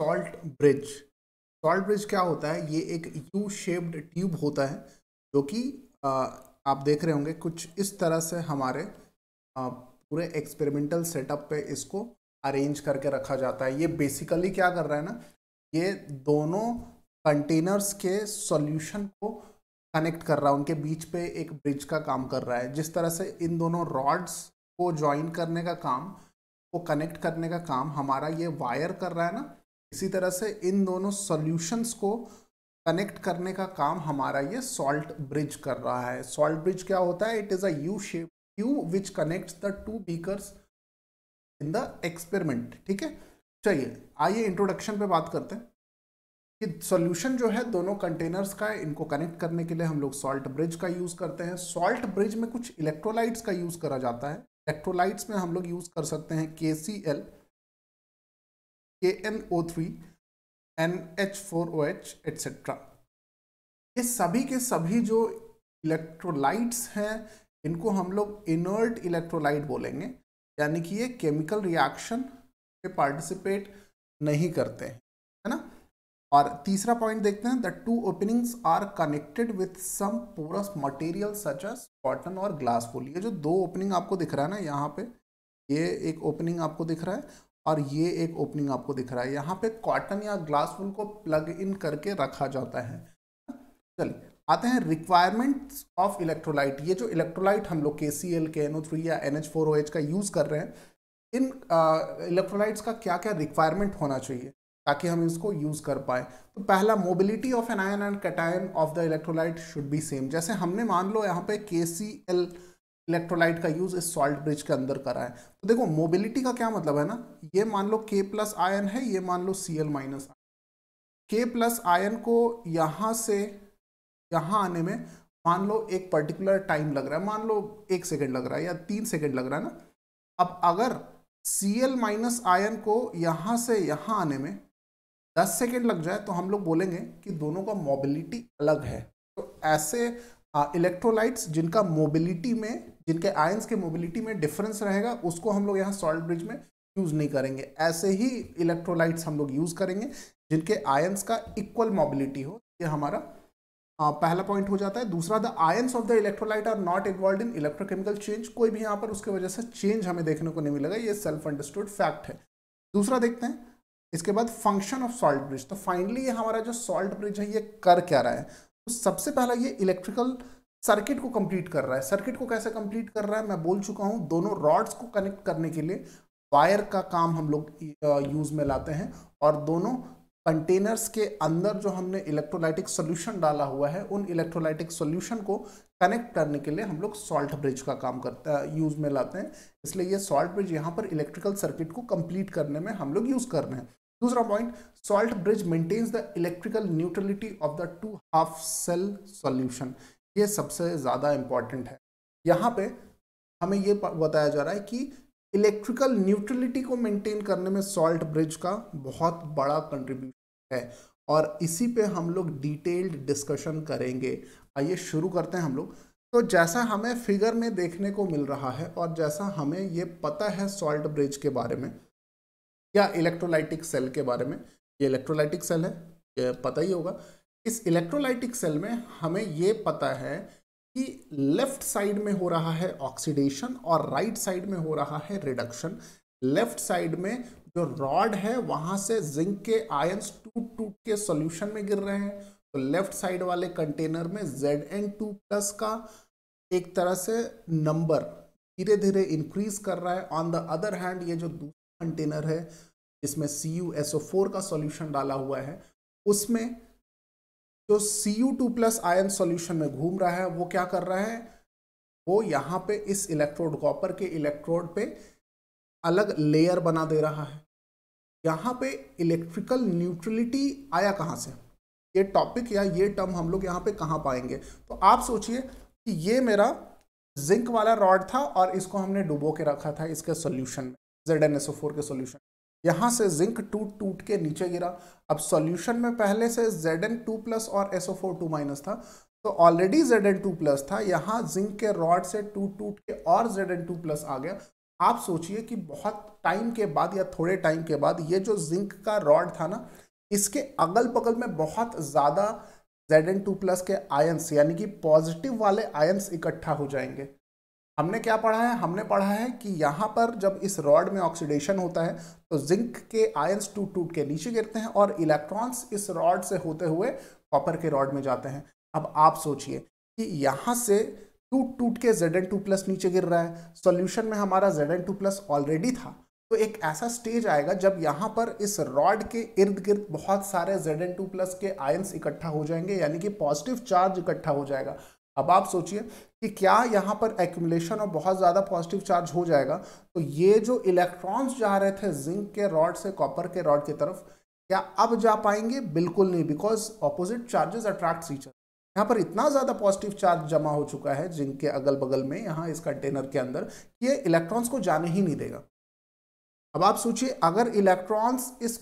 salt bridge salt bridge क्या होता है ये एक यू शेप्ड ट्यूब होता है जो कि आप देख रहे होंगे कुछ इस तरह से हमारे आ, पूरे एक्सपेरिमेंटल सेटअप पे इसको अरेंज करके रखा जाता है ये बेसिकली क्या कर रहा है ना ये दोनों कंटेनर्स के सॉल्यूशन को कनेक्ट कर रहा है उनके बीच पे एक ब्रिज का काम कर रहा है जिस तरह से इन दोनों रॉड्स को ज्वाइन करने का काम को कनेक्ट करने का काम हमारा ये वायर कर रहा है ना इसी तरह से इन दोनों सॉल्यूशंस को कनेक्ट करने का काम हमारा ये सॉल्ट ब्रिज कर रहा है सॉल्ट ब्रिज क्या होता है it is a U shape U which connects the two beakers in the experiment ठीक है चलिए आइए इंट्रोडक्शन पे बात करते हैं कि सॉल्यूशन जो है दोनों कंटेनर्स का है इनको कनेक्ट करने के लिए हम लोग सॉल्ट ब्रिज का यूज़ करते हैं सॉल्ट ब्रिज में कुछ इलेक्ट्रोलाइट्स का यूज़ करा जाता है इलेक्ट्रोलाइट्स में हम लोग यूज़ कर सकते हैं के C L KNO3 NH4OH etcetera ये सभी के सभी जो इलेक्ट्रोलाइट्स हैं इनको हम लोग इनर्ट इलेक्ट्रोलाइट बोलेंगे यानी कि ये केमिकल रिएक्शन में पार्टिसिपेट नहीं करते हैं है ना और तीसरा पॉइंट देखते हैं the two openings are connected with some porous material such as cotton और ग्लास फूल ये जो दो ओपनिंग आपको दिख रहा है ना यहाँ पे ये एक ओपनिंग आपको दिख रहा है और ये एक ओपनिंग आपको दिख रहा है यहाँ पे कॉटन या ग्लास वुल को प्लग इन करके रखा जाता है चलिए आते हैं रिक्वायरमेंट्स ऑफ इलेक्ट्रोलाइट ये जो इलेक्ट्रोलाइट हम लोग K C L K N O three या N H four O H का यूज़ कर रहे हैं इन इलेक्ट्रोलाइट्स का क्या क्या रिक्वायरमेंट होना चाहिए ताकि हम इसको यूज़ कर पाए तो पहला mobility of anion and cation of the electrolyte should be same जैसे हमने मान लो यहाँ पे के सी एल इलेक्ट्रोलाइट का यूज़ इस सॉल्ट ब्रिज के अंदर करा है तो देखो मोबिलिटी का क्या मतलब है ना ये मान लो के प्लस आयन है ये मान लो C L minus K plus ion को यहाँ से यहाँ आने में मान लो एक पर्टिकुलर टाइम लग रहा है मान लो एक सेकेंड लग रहा है या तीन सेकेंड लग रहा है ना अब अगर सी एल माइनस आयन को यहाँ से यहाँ आने में दस सेकेंड लग जाए तो हम लोग बोलेंगे कि दोनों का मोबिलिटी अलग है तो ऐसे इलेक्ट्रोलाइट्स जिनका मोबिलिटी में जिनके आयंस के मोबिलिटी में डिफरेंस रहेगा उसको हम लोग यहाँ सॉल्ट ब्रिज में यूज़ नहीं करेंगे ऐसे ही इलेक्ट्रोलाइट्स हम लोग यूज़ करेंगे जिनके आयंस का इक्वल मोबिलिटी हो ये हमारा आ, पहला पॉइंट हो जाता है दूसरा the ions of the electrolyte are not involve in electrochemical change कोई भी यहाँ पर उसके वजह से चेंज हमें देखने को नहीं मिलेगा ये सेल्फ अंडरस्टूड फैक्ट है दूसरा देखते हैं इसके बाद फंक्शन ऑफ सॉल्ट ब्रिज तो फाइनली ये हमारा जो सॉल्ट ब्रिज है ये कर क्या रहा है तो सबसे पहला ये इलेक्ट्रिकल सर्किट को कंप्लीट कर रहा है सर्किट को कैसे कंप्लीट कर रहा है मैं बोल चुका हूँ दोनों रॉड्स को कनेक्ट करने के लिए वायर का काम हम लोग यूज़ में लाते हैं और दोनों कंटेनर्स के अंदर जो हमने इलेक्ट्रोलाइटिक सोल्यूशन डाला हुआ है उन इलेक्ट्रोलाइटिक सोल्यूशन को कनेक्ट करने के लिए हम लोग सॉल्ट ब्रिज का काम करते हैं यूज़ में लाते हैं इसलिए ये सॉल्ट ब्रिज यहाँ पर इलेक्ट्रिकल सर्किट को कंप्लीट करने में हम लोग यूज़ कर रहे हैं दूसरा point salt bridge maintains the electrical neutrality of the two half cell solution ये सबसे ज़्यादा इम्पॉर्टेंट है यहाँ पे हमें ये बताया जा रहा है कि इलेक्ट्रिकल न्यूट्रलिटी को मेंटेन करने में सॉल्ट ब्रिज का बहुत बड़ा कंट्रीब्यूशन है और इसी पे हम लोग डिटेल्ड डिस्कशन करेंगे आइए शुरू करते हैं हम लोग तो जैसा हमें फिगर में देखने को मिल रहा है और जैसा हमें ये पता है सॉल्ट ब्रिज के बारे में या इलेक्ट्रोलाइटिक सेल के बारे में ये इलेक्ट्रोलाइटिक सेल है ये पता ही होगा इस इलेक्ट्रोलाइटिक सेल में हमें ये पता है कि लेफ्ट साइड में हो रहा है ऑक्सीडेशन और राइट right साइड में हो रहा है रिडक्शन लेफ्ट साइड में जो रॉड है वहां से जिंक के आयंस टूट टूट के सॉल्यूशन में गिर रहे हैं तो लेफ्ट साइड वाले कंटेनर में जेड एन टू प्लस का एक तरह से नंबर धीरे धीरे इंक्रीज कर रहा है ऑन द अदर हैंड ये जो दूसरा कंटेनर है जिसमें C U S O four का सोल्यूशन डाला हुआ है उसमें जो C U two plus ion solution में घूम रहा है वो क्या कर रहा है वो यहाँ पे इस इलेक्ट्रोड कॉपर के इलेक्ट्रोड पे अलग लेयर बना दे रहा है यहाँ पे इलेक्ट्रिकल न्यूट्रलिटी आया कहाँ से ये टॉपिक या ये टर्म हम लोग यहाँ पे कहाँ पाएंगे तो आप सोचिए कि ये मेरा जिंक वाला रॉड था और इसको हमने डुबो के रखा था इसके सोल्यूशन में जेड एन के सोल्यूशन यहाँ से जिंक टूट टूट के नीचे गिरा अब सॉल्यूशन में पहले से जेड एन टू प्लस और एसओ फोर टू माइनस था तो already Z N two plus था यहाँ जिंक के रॉड से टूट टूट के और जेड एन टू प्लस आ गया आप सोचिए कि बहुत टाइम के बाद या थोड़े टाइम के बाद ये जो जिंक का रॉड था ना इसके अगल बगल में बहुत ज़्यादा जेड एन टू प्लस के आयंस यानी कि पॉजिटिव वाले आयंस इकट्ठा हो जाएंगे हमने क्या पढ़ा है हमने पढ़ा है कि यहाँ पर जब इस रॉड में ऑक्सीडेशन होता है तो जिंक के आयंस टूट टूट के नीचे गिरते हैं और इलेक्ट्रॉन्स इस रॉड से होते हुए कॉपर के रॉड में जाते हैं अब आप सोचिए कि यहाँ से टूट टूट के जेड टू प्लस नीचे गिर रहा है सॉल्यूशन में हमारा जेड टू प्लस ऑलरेडी था तो एक ऐसा स्टेज आएगा जब यहाँ पर इस रॉड के इर्द गिर्द बहुत सारे जेड टू प्लस के आयंस इकट्ठा हो जाएंगे यानी कि पॉजिटिव चार्ज इकट्ठा हो जाएगा अब आप सोचिए कि क्या यहाँ पर एक्यूमलेशन और बहुत ज़्यादा पॉजिटिव चार्ज हो जाएगा तो ये जो इलेक्ट्रॉन्स जा रहे थे जिंक के रॉड से कॉपर के रॉड की तरफ क्या अब जा पाएंगे बिल्कुल नहीं because opposite charges attract each यहाँ पर इतना ज़्यादा पॉजिटिव चार्ज जमा हो चुका है जिंक के अगल बगल में यहाँ इस कंटेनर के अंदर ये इलेक्ट्रॉन्स को जाने ही नहीं देगा अब आप सोचिए अगर इलेक्ट्रॉन्स इस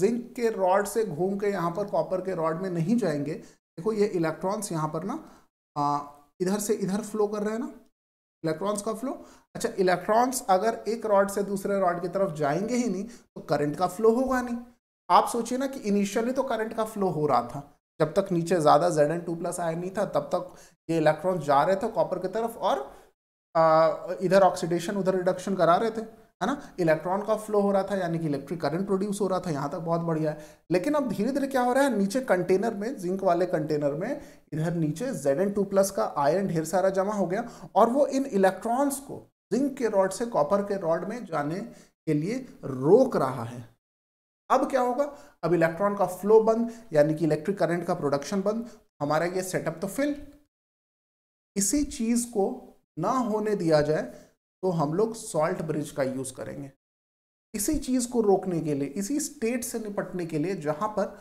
जिंक के रॉड से घूम के यहाँ पर कॉपर के रॉड में नहीं जाएंगे देखो ये इलेक्ट्रॉन्स यहाँ पर ना आ, इधर से इधर फ्लो कर रहे हैं ना इलेक्ट्रॉन्स का फ्लो अच्छा इलेक्ट्रॉन्स अगर एक रॉड से दूसरे रॉड की तरफ जाएंगे ही नहीं तो करंट का फ्लो होगा नहीं आप सोचिए ना कि इनिशियली तो करंट का फ्लो हो रहा था जब तक नीचे ज़्यादा जेड एन टू प्लस आया नहीं था तब तक ये इलेक्ट्रॉन्स जा रहे थे कॉपर की तरफ और आ, इधर ऑक्सीडेशन उधर रिडक्शन करा रहे थे है ना इलेक्ट्रॉन का फ्लो हो रहा था यानी कि इलेक्ट्रिक करंट प्रोड्यूस हो रहा था यहाँ तक बहुत बढ़िया है लेकिन अब धीरे धीरे क्या हो रहा है नीचे कंटेनर में जिंक वाले कंटेनर में इधर नीचे जेड एन टू प्लस का आयरन ढेर सारा जमा हो गया और वो इन इलेक्ट्रॉन्स को जिंक के रॉड से कॉपर के रॉड में जाने के लिए रोक रहा है अब क्या होगा अब इलेक्ट्रॉन का फ्लो बंद यानी कि इलेक्ट्रिक करंट का प्रोडक्शन बंद हमारा ये सेटअप तो फिल इसी चीज़ को ना होने दिया जाए तो हम लोग सॉल्ट ब्रिज का यूज़ करेंगे इसी चीज़ को रोकने के लिए इसी स्टेट से निपटने के लिए जहां पर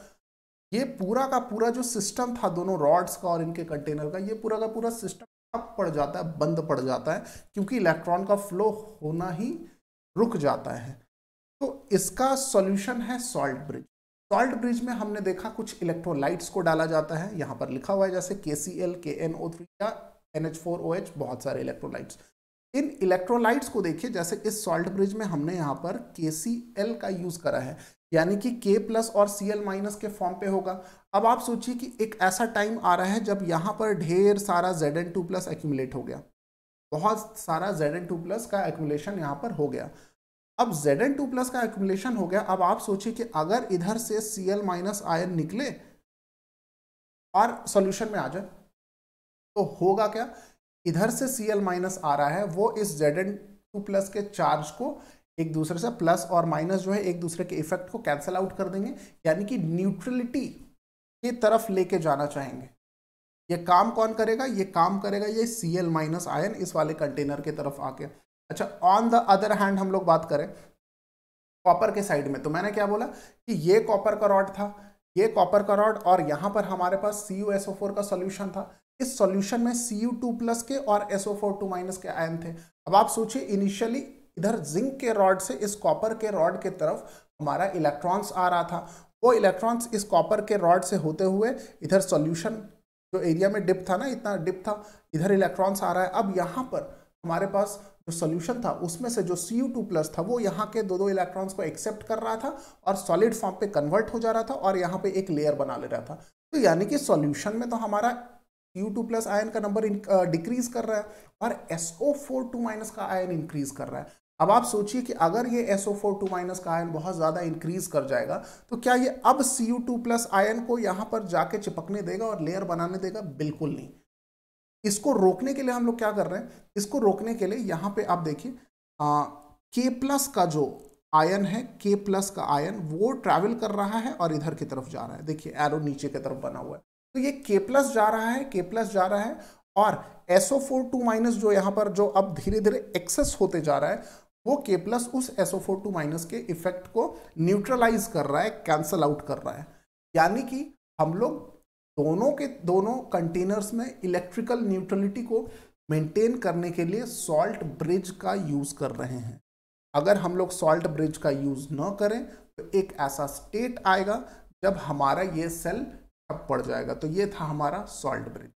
ये पूरा का पूरा जो सिस्टम था दोनों रॉड्स का और इनके कंटेनर का ये पूरा का पूरा सिस्टम पड़ जाता है बंद पड़ जाता है क्योंकि इलेक्ट्रॉन का फ्लो होना ही रुक जाता है तो इसका सॉल्यूशन है सॉल्ट ब्रिज सॉल्ट ब्रिज में हमने देखा कुछ इलेक्ट्रोलाइट्स को डाला जाता है यहां पर लिखा हुआ है जैसे K C L K N O three या N H four O H बहुत सारे इलेक्ट्रोलाइट्स इन इलेक्ट्रोलाइट्स को देखिए जैसे इस सॉल्ट ब्रिज में हमने यहाँ पर के का यूज़ करा है यानी कि K प्लस और सी एल माइनस के फॉर्म पे होगा अब आप सोचिए कि एक ऐसा टाइम आ रहा है जब यहाँ पर ढेर सारा Z N two plus accumulate हो गया बहुत सारा जेड एन टू प्लस का एक्यूमुलेशन यहाँ पर हो गया अब जेड एन टू प्लस का एक्यूमुलेशन हो गया अब आप सोचिए कि अगर इधर से सी एल माइनस आयन निकले और सोल्यूशन में आ जाए तो होगा क्या इधर से सी एल माइनस आ रहा है वो इस जेड एन टू प्लस के चार्ज को एक दूसरे से प्लस और माइनस जो है एक दूसरे के इफेक्ट को कैंसिल आउट कर देंगे यानी कि न्यूट्रलिटी की तरफ लेके जाना चाहेंगे ये काम कौन करेगा ये काम करेगा ये सी एल माइनस आयन इस वाले कंटेनर के तरफ आके अच्छा ऑन द अदर हैंड हम लोग बात करें कॉपर के साइड में तो मैंने क्या बोला कि ये कॉपर का रॉड था ये कॉपर का रॉड और यहाँ पर हमारे पास सी का सोल्यूशन था इस सॉल्यूशन में सी यू टू प्लस के और S O four two minus के आयन थे अब आप सोचिए इनिशियली इधर जिंक के रॉड से इस कॉपर के रॉड के तरफ हमारा इलेक्ट्रॉन्स आ रहा था वो इलेक्ट्रॉन्स इस कॉपर के रॉड से होते हुए इधर सॉल्यूशन जो एरिया में डिप था ना इतना डिप था इधर इलेक्ट्रॉन्स आ रहा है अब यहाँ पर हमारे पास जो सोल्यूशन था उसमें से जो सी यू टू प्लस था वो यहाँ के दो दो इलेक्ट्रॉन्स को एक्सेप्ट कर रहा था और सॉलिड फॉर्म पर कन्वर्ट हो जा रहा था और यहाँ पे एक लेयर बना ले रहा था तो यानी कि सॉल्यूशन में तो हमारा यू टू प्लस आयन का नंबर डिक्रीज uh, कर रहा है और S O four two minus का आयन इंक्रीज कर रहा है अब आप सोचिए कि अगर ये S O four two minus का आयन बहुत ज़्यादा इंक्रीज कर जाएगा तो क्या ये अब C U two plus ion को यहाँ पर जाके चिपकने देगा और लेयर बनाने देगा बिल्कुल नहीं इसको रोकने के लिए हम लोग क्या कर रहे हैं इसको रोकने के लिए यहाँ पे आप देखिए के प्लस का जो आयन है के प्लस का आयन वो ट्रैवल कर रहा है और इधर की तरफ जा रहा है देखिए एरो नीचे की तरफ बना हुआ है तो ये के प्लस जा रहा है के प्लस जा रहा है और एसओ फोर टू माइनस जो यहाँ पर जो अब धीरे धीरे एक्सेस होते जा रहा है वो के प्लस उस एसओ फोर टू माइनस के इफेक्ट को न्यूट्रलाइज कर रहा है कैंसल आउट कर रहा है यानी कि हम लोग दोनों के दोनों कंटेनर्स में इलेक्ट्रिकल न्यूट्रलिटी को मेंटेन करने के लिए सॉल्ट ब्रिज का यूज़ कर रहे हैं अगर हम लोग सॉल्ट ब्रिज का यूज़ न करें तो एक ऐसा स्टेट आएगा जब हमारा ये सेल पड़ जाएगा तो ये था हमारा सॉल्ट ब्रिज